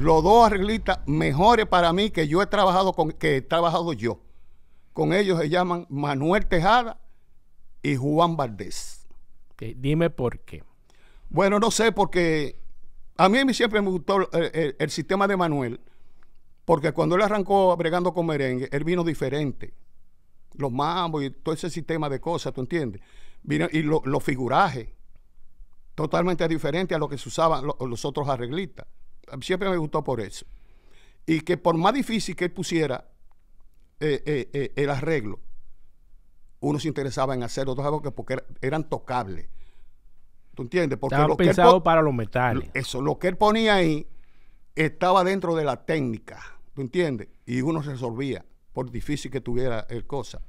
los dos arreglistas mejores para mí que yo he trabajado con, que he trabajado yo. Con ellos se llaman Manuel Tejada y Juan Valdés. dime por qué. Bueno, no sé, porque a mí siempre me gustó el, sistema de Manuel, porque cuando él arrancó bregando con merengue, él vino diferente. Los mambos y todo ese sistema de cosas, ¿tú entiendes? Vino, y los figurajes, totalmente diferente a lo que se usaban los, los otros arreglistas siempre me gustó por eso. Y que por más difícil que él pusiera eh, eh, eh, el arreglo, uno se interesaba en hacer otros algo que porque eran tocables. ¿Tú entiendes? Porque Estaban para los metales. Eso, lo que él ponía ahí estaba dentro de la técnica. ¿Tú entiendes? Y uno resolvía, por difícil que tuviera el cosa.